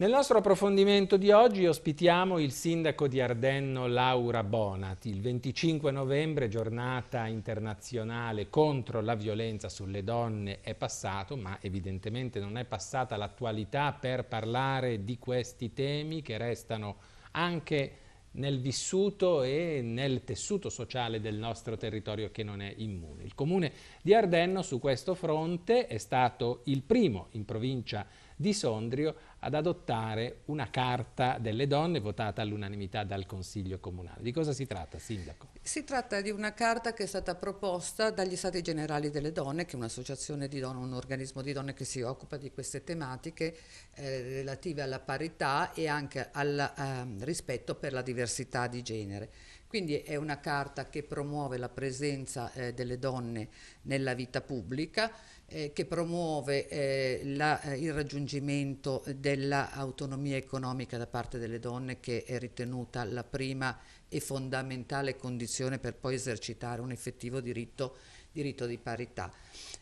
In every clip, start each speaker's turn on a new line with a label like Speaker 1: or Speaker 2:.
Speaker 1: Nel nostro approfondimento di oggi ospitiamo il sindaco di Ardenno Laura Bonati. Il 25 novembre, giornata internazionale contro la violenza sulle donne, è passato, ma evidentemente non è passata l'attualità per parlare di questi temi che restano anche nel vissuto e nel tessuto sociale del nostro territorio che non è immune. Il comune di Ardenno su questo fronte è stato il primo in provincia di di Sondrio ad adottare una carta delle donne votata all'unanimità dal Consiglio Comunale. Di cosa si tratta, Sindaco?
Speaker 2: Si tratta di una carta che è stata proposta dagli Stati Generali delle Donne, che è un'associazione di donne, un organismo di donne che si occupa di queste tematiche eh, relative alla parità e anche al eh, rispetto per la diversità di genere. Quindi è una carta che promuove la presenza eh, delle donne nella vita pubblica, eh, che promuove eh, la, eh, il raggiungimento dell'autonomia economica da parte delle donne che è ritenuta la prima e fondamentale condizione per poi esercitare un effettivo diritto diritto di parità.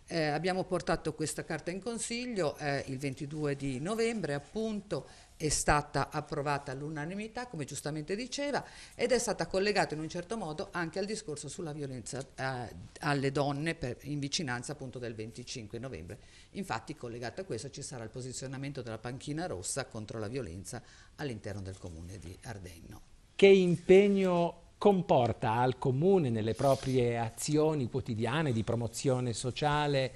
Speaker 2: Eh, abbiamo portato questa carta in consiglio eh, il 22 di novembre, appunto, è stata approvata all'unanimità, come giustamente diceva, ed è stata collegata in un certo modo anche al discorso sulla violenza eh, alle donne per, in vicinanza appunto del 25 novembre. Infatti, collegata a questo ci sarà il posizionamento della panchina rossa contro la violenza all'interno del comune di Ardenno.
Speaker 1: Che impegno comporta al comune nelle proprie azioni quotidiane di promozione sociale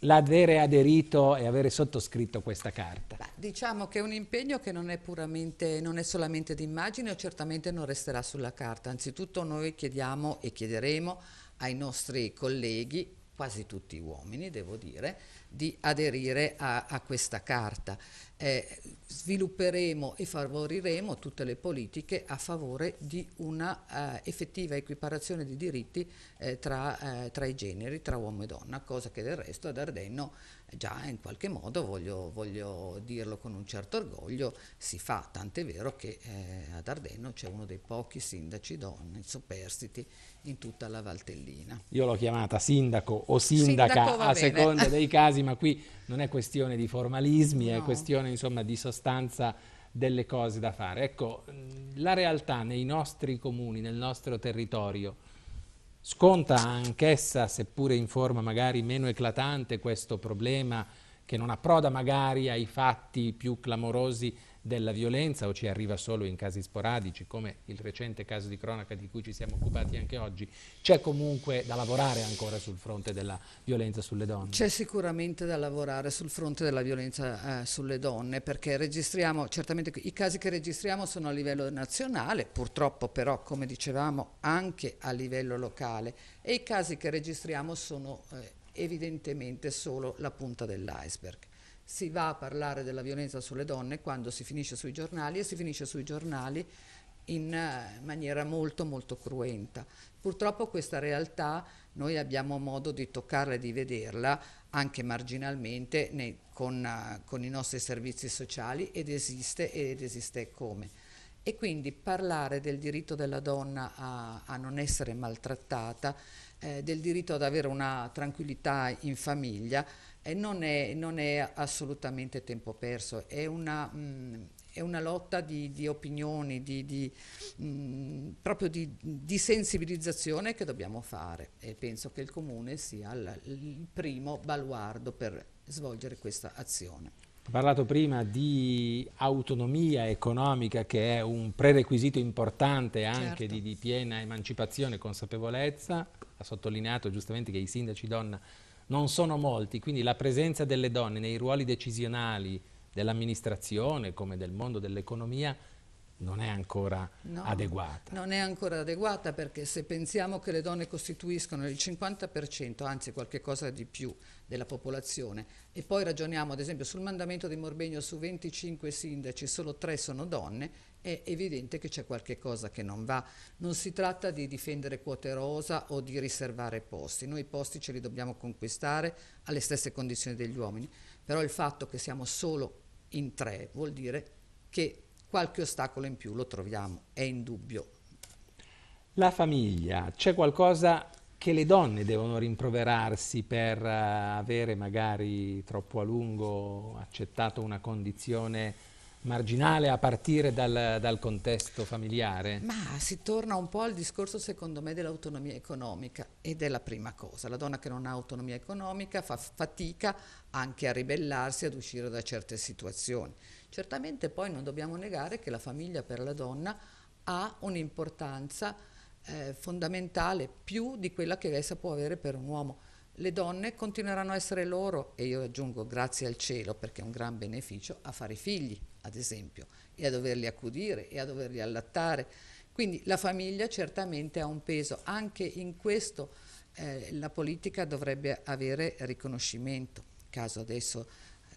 Speaker 1: l'avere aderito e avere sottoscritto questa carta? Beh,
Speaker 2: diciamo che è un impegno che non è, puramente, non è solamente d'immagine o certamente non resterà sulla carta. Anzitutto noi chiediamo e chiederemo ai nostri colleghi, quasi tutti uomini devo dire, di aderire a, a questa carta. Eh, svilupperemo e favoriremo tutte le politiche a favore di una eh, effettiva equiparazione di diritti eh, tra, eh, tra, i generi, tra uomo e donna, cosa che del resto ad Ardenno eh, già in qualche modo, voglio, voglio dirlo con un certo orgoglio, si fa, tant'è vero che eh, ad Ardenno c'è uno dei pochi sindaci donne superstiti in tutta la Valtellina.
Speaker 1: Io l'ho chiamata sindaco o sindaca sindaco, a bene. seconda dei casi casi, ma qui non è questione di formalismi, no. è questione insomma, di sostanza delle cose da fare. Ecco, la realtà nei nostri comuni, nel nostro territorio, sconta anch'essa, seppure in forma magari meno eclatante, questo problema che non approda magari ai fatti più clamorosi della violenza o ci arriva solo in casi sporadici, come il recente caso di cronaca di cui ci siamo occupati anche oggi, c'è comunque da lavorare ancora sul fronte della violenza sulle donne? C'è
Speaker 2: sicuramente da lavorare sul fronte della violenza eh, sulle donne, perché registriamo, certamente i casi che registriamo sono a livello nazionale, purtroppo però, come dicevamo, anche a livello locale, e i casi che registriamo sono... Eh, evidentemente solo la punta dell'iceberg. Si va a parlare della violenza sulle donne quando si finisce sui giornali e si finisce sui giornali in eh, maniera molto molto cruenta. Purtroppo questa realtà noi abbiamo modo di toccarla e di vederla anche marginalmente nei, con, eh, con i nostri servizi sociali ed esiste ed esiste come. E quindi parlare del diritto della donna a, a non essere maltrattata, eh, del diritto ad avere una tranquillità in famiglia, eh, non, è, non, è, assolutamente tempo perso, è una, mh, mm, è una lotta di, di opinioni, di, di, mh, mm, proprio di, sensibilizzazione che dobbiamo fare e penso che il Comune sia il primo baluardo per svolgere questa azione.
Speaker 1: Ha parlato prima di autonomia economica che è un prerequisito importante anche certo. di, di, piena emancipazione e consapevolezza, ha sottolineato giustamente che i sindaci donna non sono molti, quindi la presenza delle donne nei ruoli decisionali dell'amministrazione come del mondo dell'economia non è ancora no, adeguata.
Speaker 2: Non è ancora adeguata perché se pensiamo che le donne costituiscono il 50%, anzi qualche cosa di più, della popolazione e poi ragioniamo ad esempio sul mandamento di Morbegno su 25 sindaci, solo 3 sono donne, è evidente che c'è qualche cosa che non va. Non si tratta di difendere quote rosa o di riservare posti, noi i posti ce li dobbiamo conquistare alle stesse condizioni degli uomini, però il fatto che siamo solo in 3 vuol dire che qualche ostacolo in più lo troviamo, è indubbio.
Speaker 1: La famiglia, c'è qualcosa che le donne devono rimproverarsi per eh, avere magari troppo a lungo accettato una condizione marginale a partire dal, dal, contesto familiare?
Speaker 2: Ma si torna un po' al discorso secondo me dell'autonomia economica ed è la prima cosa, la donna che non ha autonomia economica fa fatica anche a ribellarsi, ad uscire da certe situazioni. Certamente poi non dobbiamo negare che la famiglia per la donna ha un'importanza eh, fondamentale più di quella che essa può avere per un uomo. Le donne continueranno a essere loro, e io aggiungo grazie al cielo perché è un gran beneficio, a fare figli, ad esempio, e a doverli accudire e a doverli allattare. Quindi la famiglia certamente ha un peso, anche in questo eh, la politica dovrebbe avere riconoscimento. Caso adesso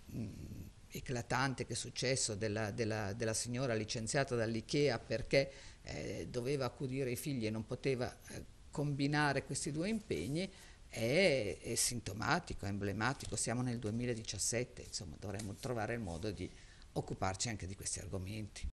Speaker 2: mh, mm, eclatante che è successo della, della, della signora licenziata dall'IKEA perché eh, doveva accudire i figli e non poteva eh, combinare questi due impegni è, è, sintomatico, è emblematico, siamo nel 2017, insomma dovremmo trovare il modo di occuparci anche di questi argomenti.